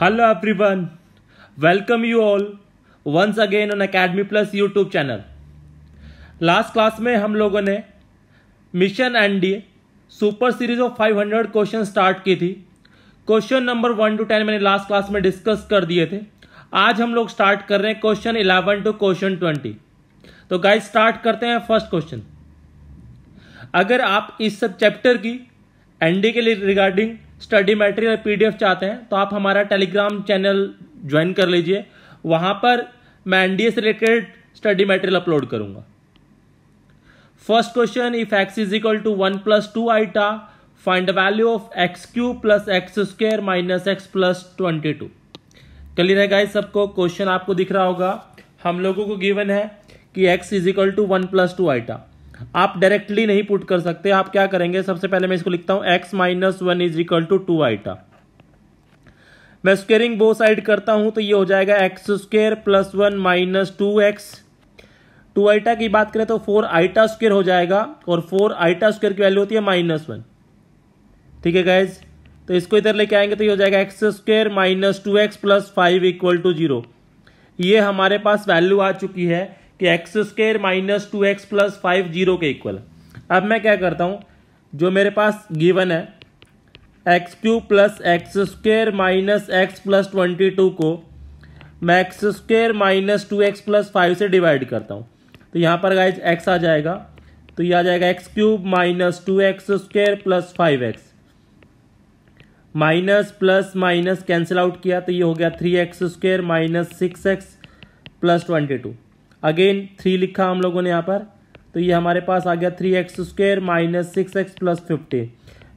hello everyone welcome you all once again on academy plus YouTube channel last class में हम लोगों ने mission NDA super series of 500 question start की थी question number one two ten मैंने last class में discuss कर दिए थे आज हम लोग स्टार्ट कर रहे हैं question eleven to question twenty तो गाइज स्टार्ट करते हैं फर्स्ट क्वेश्चन अगर आप इस सब चैप्टर की एनडी के लिए रिगार्डिंग स्टडी मटेरियल पीडीएफ चाहते हैं तो आप हमारा टेलीग्राम चैनल ज्वाइन कर लीजिए वहाँ पर मैं एनडीए से रिलेटेड स्टडी मटेरियल अपलोड करूँगा first question if x is equal to one plus two iota find the value of x cube plus x square minus x plus twenty two clear है guys सबको क्वेश्चन आपको दिख रहा होगा हम लोगों को गिवन है कि x is equal to one plus two iota आप डायरेक्टली नहीं पुट कर सकते आप क्या करेंगे सबसे पहले मैं इसको लिखता हूं x minus one is equal to two iota मैं स्क्वेयरिंग बो साइड करता हूं तो ये हो जाएगा x square plus one minus two x two iota की बात करें तो फोर आइटा स्क्वेयर हो जाएगा और फोर आइटा स्क्वेयर की वैल्यू होती है माइनस वन ठीक है गाइज तो इसको इधर लेके आएंगे तो ये हो जाएगा x square minus two x plus five equal to zero ये हमारे पास वैल्यू आ चुकी है कि x square minus two x plus five zero के इक्वल अब मैं क्या करता हूँ जो मेरे पास गिवन है x cube plus x square minus x plus twenty two को मैं x square minus two x plus five से डिवाइड करता हूँ तो यहाँ पर गाइज एक्स आ जाएगा तो ये आ जाएगा x cube minus two x square plus five x minus plus minus cancel out किया तो ये हो गया three x square minus six x plus twenty two again three लिखा हम लोगों ने यहाँ पर तो ये हमारे पास आ गया three x square minus six x plus fifty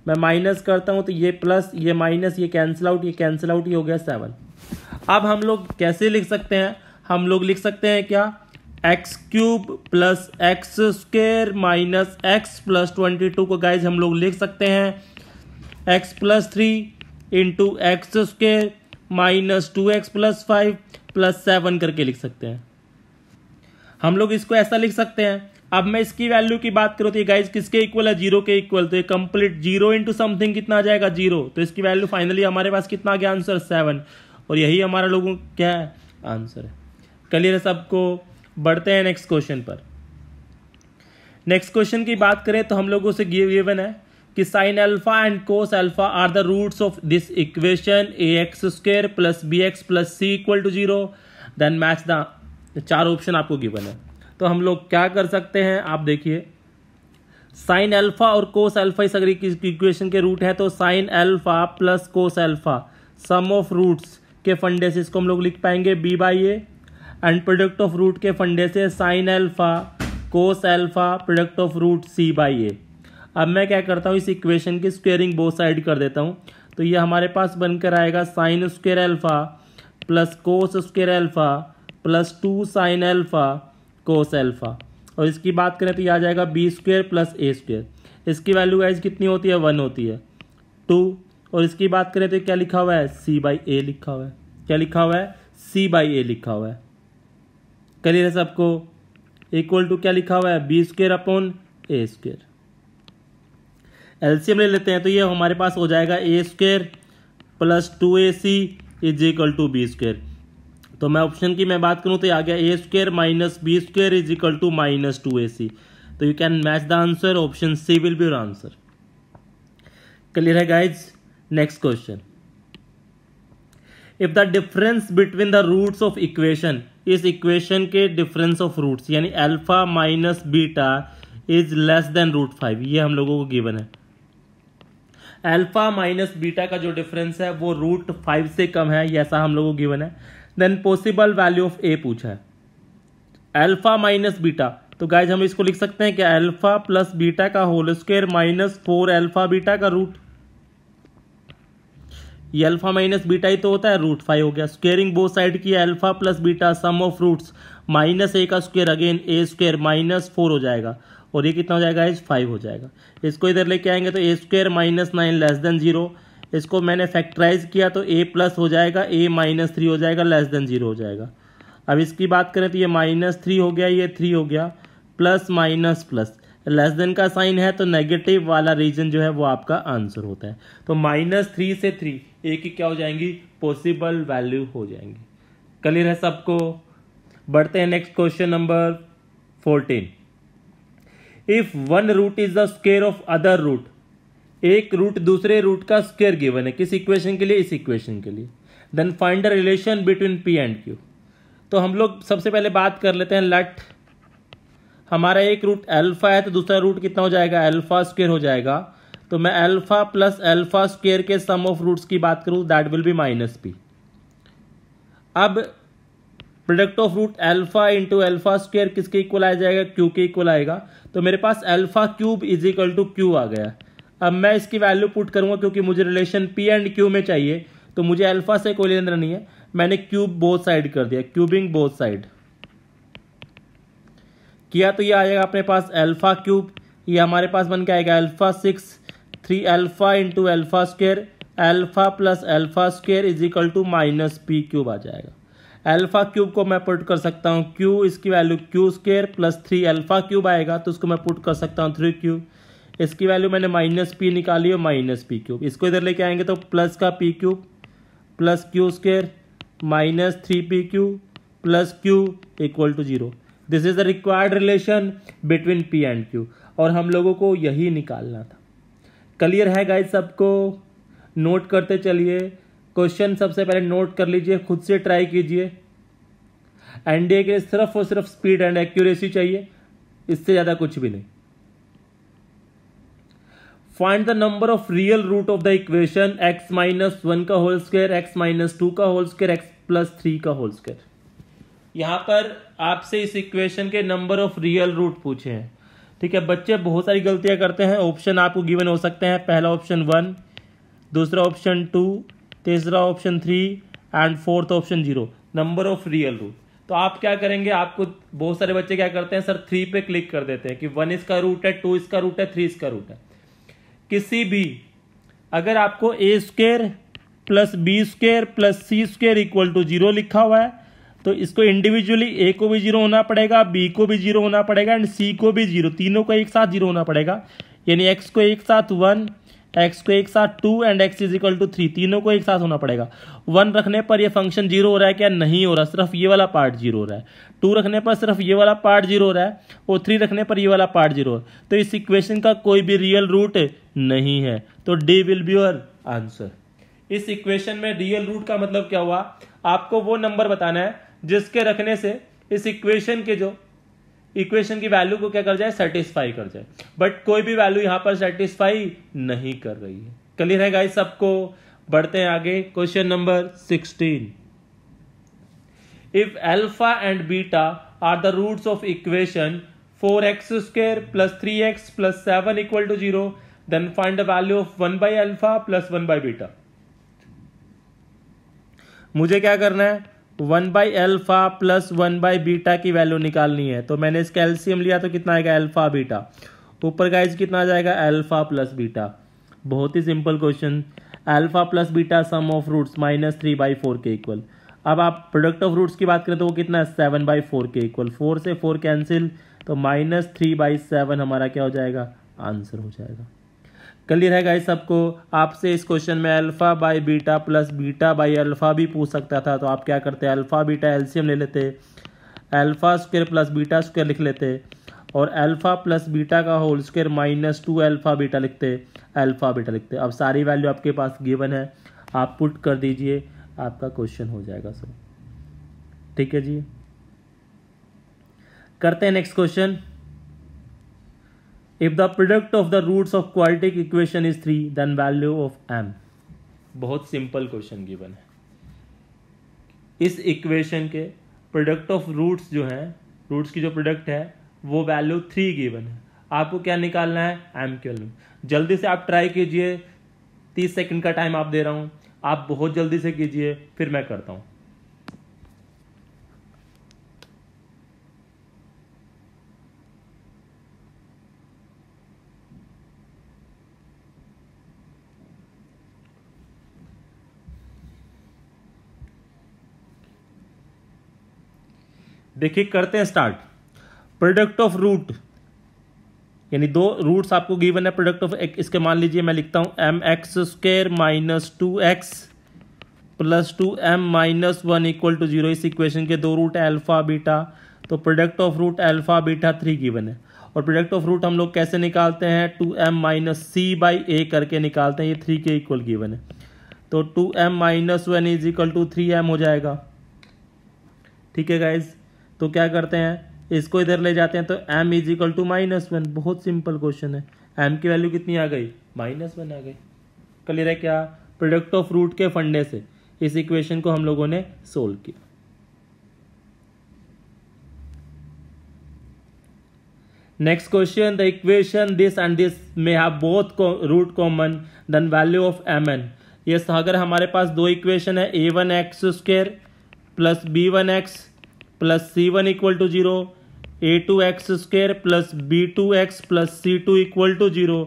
मैं माइनस करता हूँ तो ये प्लस ये माइनस ये कैंसिल आउट ये कैंसिल आउट ये हो गया सेवन अब हम लोग कैसे लिख सकते हैं हम लोग लिख सकते हैं क्या x cube plus x square minus x plus twenty two को गाइज हम लोग लिख सकते हैं x plus three into x square minus two x plus five plus seven करके लिख सकते हैं हम लोग इसको ऐसा लिख सकते हैं अब मैं इसकी वैल्यू की बात करूँ तो ये गाइज किसके इक्वल है जीरो के इक्वल तो ये कंप्लीट जीरो इंटू समथिंग कितना आ जाएगा जीरो तो इसकी वैल्यू फाइनली हमारे पास कितना आ गया आंसर सेवन और यही हमारा लोगों क्या है आंसर है क्लियर है सबको बढ़ते हैं नेक्स्ट क्वेश्चन पर नेक्स्ट क्वेश्चन की बात करें तो हम लोगों से गिवन है कि sine alpha and cos alpha are the roots of this equation a x square plus b x plus c equal to zero then match the चार ऑप्शन आपको गिवन है तो हम लोग क्या कर सकते हैं आप देखिए साइन अल्फा और कोस अल्फा इस अगर इक्वेशन के रूट है तो sine alpha plus cos alpha sum of roots के फंडे से इसको हम लोग लिख पाएंगे b by a and product of root के फंडे से sine alpha cos alpha product of root c by a अब मैं क्या करता हूँ इस इक्वेशन की स्क्वेयरिंग बोथ साइड कर देता हूँ तो ये हमारे पास बनकर आएगा sine square alpha plus cos square alpha plus two sine alpha cos alpha और इसकी बात करें तो यह आ जाएगा b square plus a square इसकी वैल्यू गाइज कितनी होती है वन होती है टू और इसकी बात करें तो क्या लिखा हुआ है सी बाई ए लिखा हुआ है क्या लिखा हुआ है सी बाई ए लिखा हुआ है क्लियर है सबको इक्वल टू क्या लिखा हुआ है b square upon a square LCM ले लेते हैं तो ये हमारे पास हो जाएगा a square plus two a c is equal to b square तो मैं ऑप्शन की मैं बात करूँ तो आ गया a square minus b square is equal to minus two a c तो you can match the answer option c will be your answer clear है guys next question if the difference between the roots of equation इस equation के difference of roots यानी alpha minus beta is less than root five ये हम लोगों को given है alpha minus beta का जो डिफरेंस है वो रूट फाइव से कम है ऐसा हम लोगों को गिवन है then possible value of a पूछा है अल्फा माइनस बीटा तो गाइज हम इसको लिख सकते हैं कि अल्फा प्लस बीटा का whole square minus four alpha beta का रूट ये अल्फा माइनस बीटा ही तो होता है रूट फाइव हो गया स्क्वेयरिंग बोथ साइड की alpha plus beta sum of roots minus a का square again a square minus four हो जाएगा और ये कितना हो जाएगा इस फाइव हो जाएगा इसको इधर लेके आएंगे तो a square minus nine less than zero इसको मैंने फैक्टराइज किया तो ए प्लस हो जाएगा ए माइनस थ्री हो जाएगा लेस देन जीरो हो जाएगा अब इसकी बात करें तो ये माइनस थ्री हो गया ये थ्री हो गया plus minus plus less than का साइन है तो नेगेटिव वाला रीजन जो है वो आपका आंसर होता है तो माइनस थ्री से थ्री ए की क्या हो जाएंगी पॉसिबल वैल्यू हो जाएंगी क्लियर है सबको बढ़ते हैं next question number fourteen if one root is the square of other root एक रूट दूसरे रूट का स्क्वेयर गिवन है किस इक्वेशन के लिए इस इक्वेशन के लिए then find the relation between p and q तो हम लोग सबसे पहले बात कर लेते हैं लट हमारा एक रूट अल्फा है तो दूसरा रूट कितना हो जाएगा अल्फा स्क्वेयर हो जाएगा तो मैं अल्फा प्लस अल्फा स्क्वेयर के सम ऑफ रूट्स की बात करूँ that will be minus p अब product of root alpha into alpha square किसके इक्वल आ जाएगा क्यू के इक्वल आएगा तो मेरे पास alpha cube is equal to q आ गया है अब मैं इसकी वैल्यू पुट करूंगा क्योंकि मुझे रिलेशन पी एंड क्यू में चाहिए तो मुझे अल्फा से कोई लेना नहीं है मैंने क्यूब बोथ साइड कर दिया क्यूबिंग बोथ साइड किया तो ये आएगा अपने पास अल्फा क्यूब ये हमारे पास बन के आएगा alpha six three alpha into alpha square alpha plus alpha square is equal to minus p cube आ जाएगा अल्फा क्यूब को मैं पुट कर सकता हूँ क्यू इसकी value q square plus three alpha cube आएगा तो उसको मैं पुट कर सकता हूँ थ्री क्यूब इसकी वैल्यू मैंने माइनस पी निकाली और माइनस पी क्यूब इसको इधर लेके आएंगे तो प्लस का p cube plus q square minus three p q plus q equal to zero this is the required relation between p and q और हम लोगों को यही निकालना था क्लियर है गाइज सबको नोट करते चलिए क्वेश्चन सबसे पहले नोट कर लीजिए खुद से ट्राई कीजिए एनडीए के सिर्फ और सिर्फ स्पीड एंड एक्यूरेसी चाहिए इससे ज़्यादा कुछ भी नहीं find the number of real root of the equation x minus one का whole square x minus two का whole square x plus three का होल स्क्वायर यहां पर आपसे इस इक्वेशन के नंबर ऑफ रियल रूट पूछे हैं ठीक है बच्चे बहुत सारी गलतियां करते हैं ऑप्शन आपको गिवन हो सकते हैं पहला ऑप्शन वन दूसरा ऑप्शन टू तीसरा option three and fourth option zero number of real root तो आप क्या करेंगे आपको बहुत सारे बच्चे क्या करते हैं सर थ्री पे क्लिक कर देते हैं कि वन इसका रूट है टू इसका रूट है थ्री इसका रूट है किसी भी अगर आपको a square plus b square plus c square equal to zero लिखा हुआ है तो इसको इंडिविजुअली ए को भी जीरो होना पड़ेगा बी को भी जीरो होना पड़ेगा एंड सी को भी जीरो तीनों को एक साथ जीरो होना पड़ेगा यानी एक्स को एक साथ वन एक्स को एक साथ two and x is equal to three तीनों को एक साथ होना पड़ेगा वन रखने पर ये फंक्शन जीरो हो रहा है क्या नहीं हो रहा सिर्फ ये वाला पार्ट जीरो हो रहा है टू रखने पर सिर्फ ये वाला पार्ट जीरो हो रहा है और थ्री रखने पर ये वाला पार्ट जीरो तो इस इक्वेशन का कोई भी रियल रूट नहीं है तो d will be your answer इस इक्वेशन में रियल रूट का मतलब क्या हुआ आपको वो नंबर बताना है जिसके रखने से इस इक्वेशन के जो इक्वेशन की वैल्यू को क्या कर जाए सेटिस्फाई कर जाए बट कोई भी वैल्यू यहां पर सेटिस्फाई नहीं कर रही है क्लियर है गाइस सबको बढ़ते हैं आगे question number sixteen if alpha and beta are the roots of equation four x square plus three x plus seven equal to zero then find the value of one by alpha plus one by beta मुझे क्या करना है one by alpha plus one by beta की value निकालनी है तो मैंने इसका एल्सियम लिया तो कितना आएगा एल्फा बीटा तो ऊपर का कितना आ जाएगा एल्फा प्लस बीटा बहुत ही simple question alpha plus beta sum of roots minus three by four के इक्वल अब आप प्रोडक्ट ऑफ रूट्स की बात करें तो वो कितना है सेवन बाई फोर के इक्वल फोर से फोर कैंसिल तो माइनस थ्री बाई सेवन हमारा क्या हो जाएगा आंसर हो जाएगा क्लियर है गाइस सबको आपसे इस क्वेश्चन में alpha by beta plus beta by alpha भी पूछ सकता था तो आप क्या करते अल्फा बीटा एल्सियम ले लेते alpha square plus beta square लिख लेते और अल्फा प्लस बीटा का whole square minus two alpha beta लिखते अल्फा बीटा लिखते अब सारी वैल्यू आपके पास गिवन है आप पुट कर दीजिए आपका क्वेश्चन हो जाएगा सर ठीक है जी करते हैं next question if the product of the roots of quadratic equation is three then value of m बहुत सिंपल क्वेश्चन गिवन है इस इक्वेशन के प्रोडक्ट ऑफ रूट्स जो हैं रूट्स की जो प्रोडक्ट है वो वैल्यू थ्री गिवन है आपको क्या निकालना है एम की वैल्यू जल्दी से आप ट्राई कीजिए तीस सेकंड का टाइम आप दे रहा हूँ आप बहुत जल्दी से कीजिए फिर मैं करता हूँ देखिए करते हैं स्टार्ट प्रोडक्ट ऑफ रूट यानी दो रूट्स आपको गिवन है प्रोडक्ट ऑफ एक इसके मान लीजिए मैं लिखता हूँ m x square minus two x plus two m minus one equal to zero इस इक्वेशन के दो रूट अल्फा बीटा तो product of root alpha beta three given है और प्रोडक्ट ऑफ रूट हम लोग कैसे निकालते हैं two m minus c by a करके निकालते हैं ये थ्री के इक्वल गिवन है तो two m minus one is equal to three m हो जाएगा ठीक है गाइज़ तो क्या करते हैं इसको इधर ले जाते हैं तो m is equal to minus one बहुत सिंपल क्वेश्चन है एम की वैल्यू कितनी आ गई माइनस वन आ गई क्लियर है क्या प्रोडक्ट ऑफ रूट के फंडे से इस इक्वेशन को हम लोगों ने सोल्व किया next question the equation this and this may have both root common then value of m n yes अगर हमारे पास दो इक्वेशन है a one x square plus b one x plus c one equal to zero a two x square plus b two x plus c two equal to zero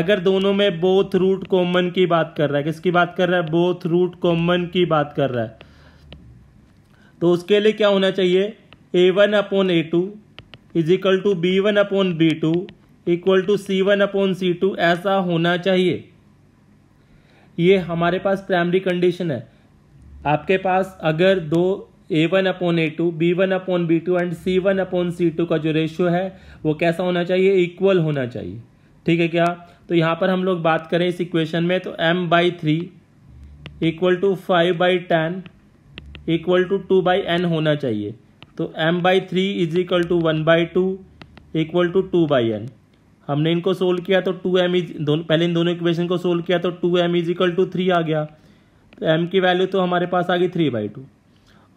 अगर दोनों में both root common की बात कर रहा है किसकी बात कर रहा है बोथ रूट कॉमन की बात कर रहा है तो उसके लिए क्या होना चाहिए a one upon a two is equal to b one upon b two equal to c one upon c two ऐसा होना चाहिए ये हमारे पास प्राइमरी कंडीशन है आपके पास अगर दो a one upon a two b one upon b two and c one upon c two का जो रेशियो है वो कैसा होना चाहिए इक्वल होना चाहिए ठीक है क्या तो यहाँ पर हम लोग बात करें इस इक्वेशन में तो m by three equal to five by ten equal to two by n होना चाहिए तो m by three is equal to one by two equal to two by n हमने इनको सोल्व किया तो टू एम इज दोनों पहले इन दोनों इक्वेशन को सोल्व किया तो two m is equal to three आ गया तो एम की वैल्यू तो हमारे पास आ गई थ्री बाई टू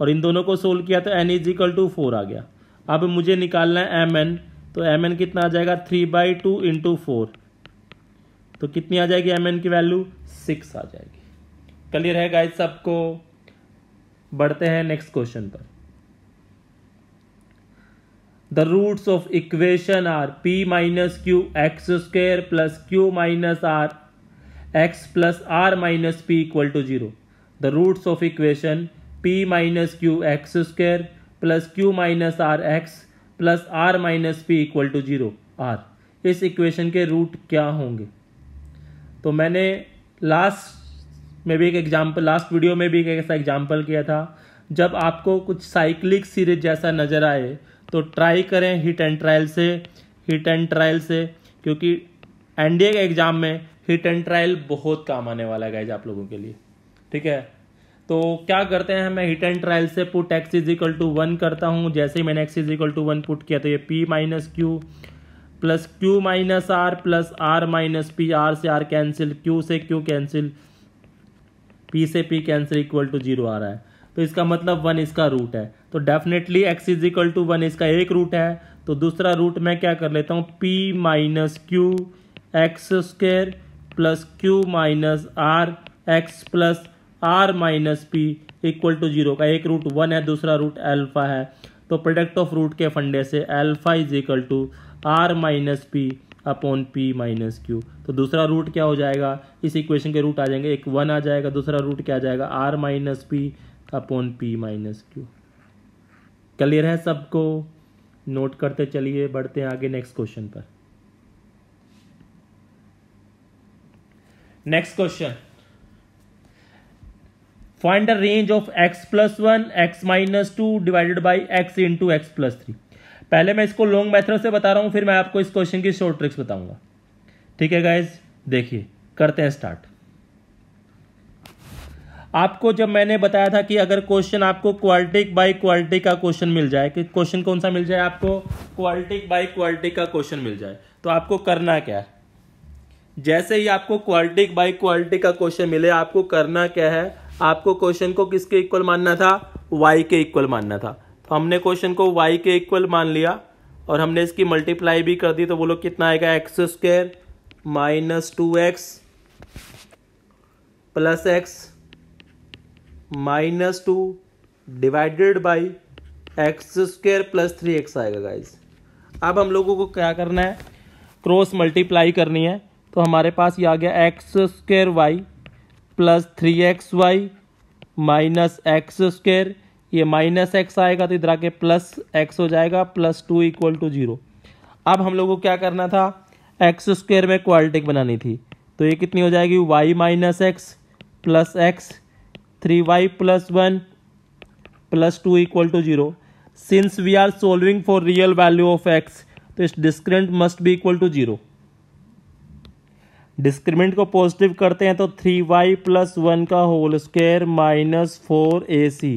और इन दोनों को सोल्व किया तो n is equal to four आ गया अब मुझे निकालना है एम एन तो एम एन कितना आ जाएगा three by two into four तो कितनी आ जाएगी एम एन की वैल्यू सिक्स आ जाएगी क्लियर है गाइज सबको बढ़ते हैं नेक्स्ट क्वेश्चन पर the roots of equation are p minus q x square plus q minus r x plus r minus p equal to zero the roots of equation p minus q x square plus q minus r x plus r minus p equal to zero are इस equation के root क्या होंगे तो मैंने last में भी एक example last video में भी एक ऐसा एग्जाम्पल किया था जब आपको कुछ साइक्लिक सीरीज जैसा नज़र आए तो ट्राई करें हिट एंड ट्रायल से हिट एंड ट्रायल से क्योंकि एनडीए के एग्ज़ाम में हिट एंड ट्रायल बहुत काम आने वाला है गाइज आप लोगों के लिए ठीक है तो क्या करते हैं मैं हिट एंड ट्रायल से put x is equal to one करता हूँ जैसे ही मैंने x is equal to one put किया तो ये p minus q plus q minus r plus r minus p r से आर कैंसिल क्यू से क्यू कैंसिल पी से p cancel equal to zero आ रहा है तो इसका मतलब वन इसका रूट है तो definitely x is equal to one इसका एक रूट है तो दूसरा रूट मैं क्या कर लेता हूँ p minus q x square plus q minus r x plus r minus p equal to zero का एक रूट वन है दूसरा रूट एल्फा है तो प्रोडक्ट ऑफ रूट के फंडे से alpha is equal to r minus p upon p minus q तो दूसरा रूट क्या हो जाएगा इस इक्वेशन के रूट आ जाएंगे एक वन आ जाएगा दूसरा रूट क्या आ जाएगा r minus p upon p minus q clear है सबको नोट करते चलिए बढ़ते हैं आगे नेक्स्ट क्वेश्चन पर next question find the range of x plus one x minus two divided by x into x plus three पहले मैं इसको लॉन्ग मेथड से बता रहा हूँ फिर मैं आपको इस क्वेश्चन की शॉर्ट ट्रिक्स बताऊंगा ठीक है गाइज देखिए करते हैं स्टार्ट आपको जब मैंने बताया था कि अगर क्वेश्चन आपको क्वालिटिक बाय क्वालिटी का क्वेश्चन मिल जाए कि क्वेश्चन कौन सा मिल जाए आपको क्वालिटिक बाय क्वालिटी का क्वेश्चन मिल जाए तो आपको करना क्या है जैसे ही आपको क्वालिटिक बाय क्वालिटी का क्वेश्चन मिले आपको करना क्या है आपको क्वेश्चन को किसके इक्वल मानना था वाई के इक्वल मानना था तो हमने क्वेश्चन को वाई के इक्वल मान लिया और हमने इसकी मल्टीप्लाई भी कर दी तो बोलो कितना आएगा x square minus two x plus x minus two divided by x square plus three x आएगा गाइज अब हम लोगों को क्या करना है क्रॉस मल्टीप्लाई करनी है तो हमारे पास ये आ गया x square y plus three x y minus x square ये माइनस एक्स आएगा तो इधर आके प्लस एक्स हो जाएगा plus two equal to zero अब हम लोगों को क्या करना था एक्स स्क्वेयर में क्वालिटिक बनानी थी तो ये कितनी हो जाएगी y minus x plus x three y plus one plus two equal to zero since we are solving for real value of x तो इस discriminant must be equal to zero discriminant को पॉजिटिव करते हैं तो three y plus one का whole square minus four a c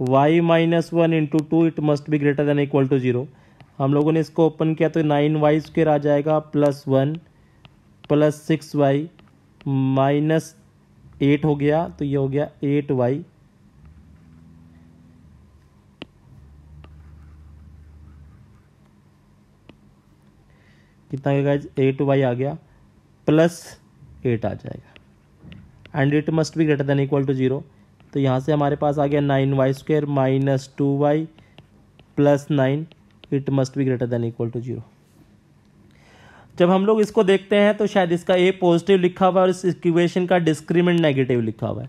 y minus one into two it must be greater than equal to zero हम लोगों ने इसको open किया तो नाइन वाई स्क्वेयर आ जाएगा plus one plus six y minus eight हो गया तो ये हो गया एट वाई कितना गया एट वाई आ गया प्लस एट आ जाएगा एंड इट मस्ट भी greater than equal to zero तो यहाँ से हमारे पास आ गया nine y square minus two y plus nine it must भी greater than equal to zero जब हम लोग इसको देखते हैं तो शायद इसका ए पॉजिटिव लिखा हुआ है और इस इक्वेशन का डिस्क्रीमेंट नेगेटिव लिखा हुआ है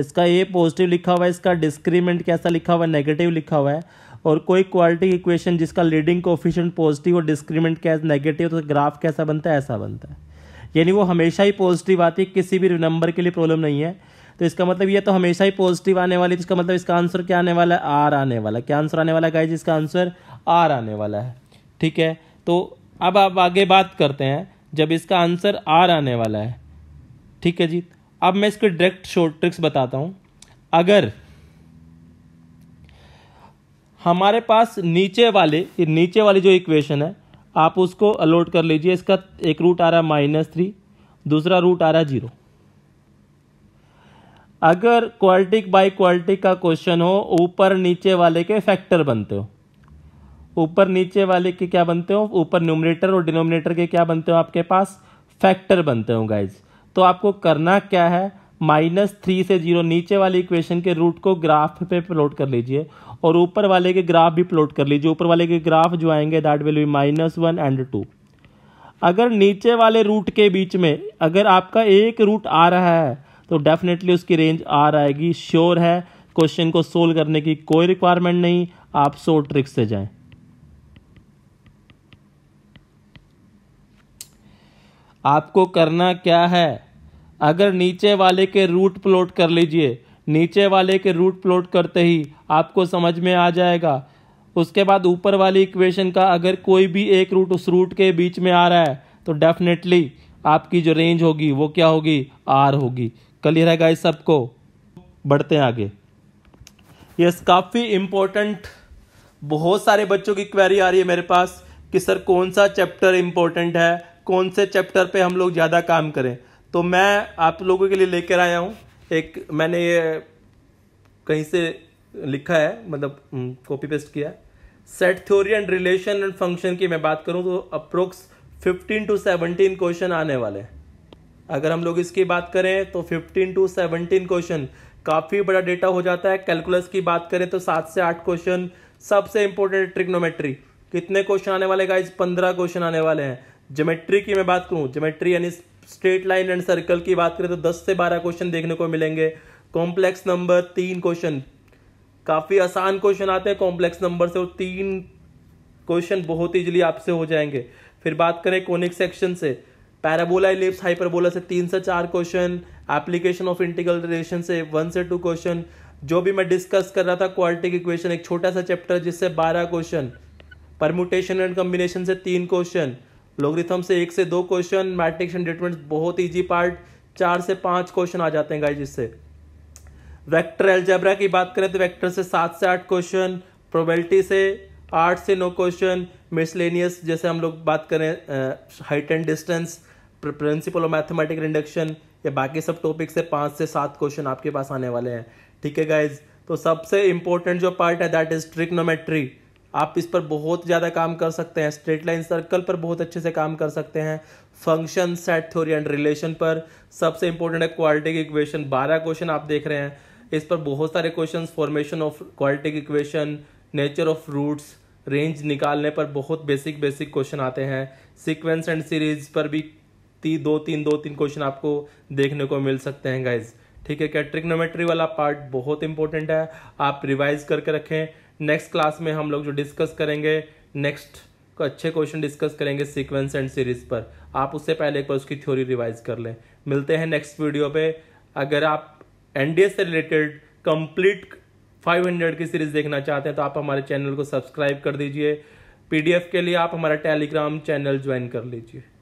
इसका ए पॉजिटिव लिखा हुआ है इसका डिस्क्रीमेंट कैसा लिखा हुआ है नेगेटिव लिखा हुआ है और कोई क्वालिटी इक्वेशन जिसका लीडिंग कोफिशियंट पॉजिटिव और डिस्क्रीमेंट कैसा नेगेटिव तो ग्राफ कैसा बनता है ऐसा बनता है यानी वो हमेशा ही पॉजिटिव आती है किसी भी नंबर के लिए प्रॉब्लम नहीं है तो इसका मतलब ये तो हमेशा ही पॉजिटिव आने वाली तो इसका मतलब इसका आंसर क्या आने वाला है आर आने वाला क्या आंसर आने वाला है इसका आंसर आर आने वाला है ठीक है तो अब आप आगे बात करते हैं जब इसका आंसर आर आने वाला है ठीक है जी अब मैं इसको डायरेक्ट शॉर्ट ट्रिक्स बताता हूँ अगर हमारे पास नीचे वाले नीचे वाली जो इक्वेशन है आप उसको अलोट कर लीजिए इसका एक रूट आ रहा माइनस थ्री दूसरा रूट आ रहा जीरो अगर क्वालिटिक बाय क्वालिटिक का क्वेश्चन हो ऊपर नीचे वाले के फैक्टर बनते हो ऊपर नीचे वाले के क्या बनते हो ऊपर न्यूमिनेटर और डिनोमिनेटर के क्या बनते हो आपके पास फैक्टर बनते हो गाइज तो आपको करना क्या है माइनस थ्री से जीरो नीचे वाले इक्वेशन के रूट को ग्राफ पे प्लॉट कर लीजिए और ऊपर वाले के ग्राफ भी प्लॉट कर लीजिए ऊपर वाले के ग्राफ जो आएंगे that will be minus one and two अगर नीचे वाले रूट के बीच में अगर आपका एक रूट आ रहा है तो डेफिनेटली उसकी रेंज आ रहेगी श्योर है क्वेश्चन को सोल्व करने की कोई रिक्वायरमेंट नहीं आप सो ट्रिक से जाए आपको करना क्या है अगर नीचे वाले के रूट प्लॉट कर लीजिए नीचे वाले के रूट प्लॉट करते ही आपको समझ में आ जाएगा उसके बाद ऊपर वाली इक्वेशन का अगर कोई भी एक रूट उस रूट के बीच में आ रहा है तो डेफिनेटली आपकी जो रेंज होगी वो क्या होगी आर होगी क्लियर है गाइस सबको बढ़ते हैं आगे यस काफ़ी इम्पोर्टेंट बहुत सारे बच्चों की क्वेरी आ रही है मेरे पास कि सर कौन सा चैप्टर इम्पोर्टेंट है कौन से चैप्टर पे हम लोग ज़्यादा काम करें तो मैं आप लोगों के लिए लेकर आया हूँ एक मैंने ये कहीं से लिखा है मतलब कॉपी पेस्ट किया है set theory and relation and function की मैं बात करूँ तो अप्रोक्स 15 टू 17 क्वेश्चन आने वाले हैं अगर हम लोग इसकी बात करें तो 15 टू 17 क्वेश्चन काफ़ी बड़ा डेटा हो जाता है कैलकुलस की बात करें तो सात से आठ क्वेश्चन सबसे इंपॉर्टेंट ट्रिग्नोमेट्री कितने क्वेश्चन आने वाले गाइज पंद्रह क्वेश्चन आने वाले हैं जोमेट्री की मैं बात करूँ जोमेट्री यानी स्ट्रेट लाइन एंड सर्कल की बात करें तो दस से बारह क्वेश्चन देखने को मिलेंगे कॉम्प्लेक्स नंबर तीन क्वेश्चन काफ़ी आसान क्वेश्चन आते हैं कॉम्प्लेक्स नंबर से और तीन क्वेश्चन बहुत इजिली आपसे हो जाएंगे फिर बात करें कोनिक सेक्शन से पैराबोला इलिप्स हाइपरबोला से तीन से चार question application of integral relation से वन से टू क्वेश्चन जो भी मैं डिस्कस कर रहा था क्वालिटिक इक्वेशन एक छोटा सा चैप्टर जिससे बारह क्वेश्चन परमुटेशन एंड कम्बिनेशन से तीन क्वेश्चन लोग्रिथम से एक से दो क्वेश्चन मैट्रिक्स एंड डिटमेंट बहुत ईजी पार्ट चार से पांच क्वेश्चन आ जाते हैं गाइज इससे वेक्टर एल्जेब्रा की बात करें तो वेक्टर से सात से आठ क्वेश्चन प्रोबेबिलिटी से आठ से नौ क्वेश्चन मिसलेनियस जैसे हम लोग बात करें height and distance principle of mathematical induction या बाकी सब टॉपिक से पाँच से सात क्वेश्चन आपके पास आने वाले हैं ठीक है गाइज तो सबसे इंपॉर्टेंट जो पार्ट है दैट इज ट्रिक्नोमेट्री आप इस पर बहुत ज़्यादा काम कर सकते हैं स्ट्रेट लाइन सर्कल पर बहुत अच्छे से काम कर सकते हैं function set theory and relation पर सबसे इंपॉर्टेंट है क्वालिटी इक्वेशन बारह क्वेश्चन आप देख रहे हैं इस पर बहुत सारे question formation of quadratic equation nature of roots range निकालने पर बहुत बेसिक बेसिक क्वेश्चन आते हैं सिक्वेंस एंड सीरीज पर भी ती दो तीन दो तीन क्वेश्चन आपको देखने को मिल सकते हैं गाइज ठीक है क्या ट्रिग्नोमेट्री वाला पार्ट बहुत इंपॉर्टेंट है आप रिवाइज करके रखें नेक्स्ट क्लास में हम लोग जो डिस्कस करेंगे नेक्स्ट अच्छे क्वेश्चन डिस्कस करेंगे सीक्वेंस एंड सीरीज पर आप उससे पहले एक बार उसकी थ्योरी रिवाइज कर लें मिलते हैं नेक्स्ट वीडियो पे अगर आप एनडीए से रिलेटेड कंप्लीट 500 की सीरीज देखना चाहते हैं तो आप हमारे चैनल को सब्सक्राइब कर दीजिए पीडीएफ के लिए आप हमारा टेलीग्राम चैनल ज्वाइन कर लीजिए